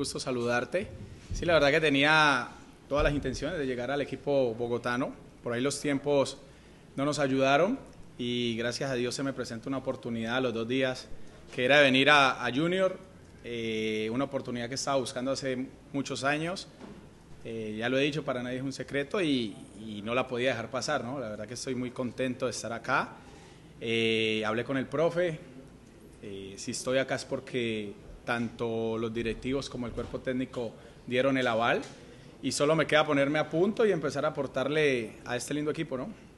gusto saludarte. Sí, la verdad que tenía todas las intenciones de llegar al equipo bogotano. Por ahí los tiempos no nos ayudaron y gracias a Dios se me presenta una oportunidad a los dos días que era venir a, a Junior, eh, una oportunidad que estaba buscando hace muchos años. Eh, ya lo he dicho, para nadie es un secreto y, y, no la podía dejar pasar, ¿no? La verdad que estoy muy contento de estar acá. Eh, hablé con el profe, si estoy acá es porque tanto los directivos como el cuerpo técnico dieron el aval y solo me queda ponerme a punto y empezar a aportarle a este lindo equipo, ¿no?